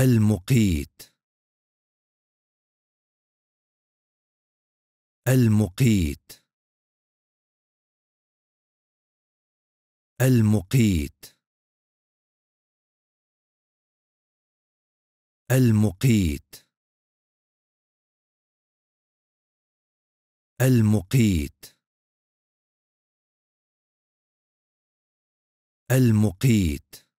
المقيت المقيت المقيت المقيت المقيت المقيت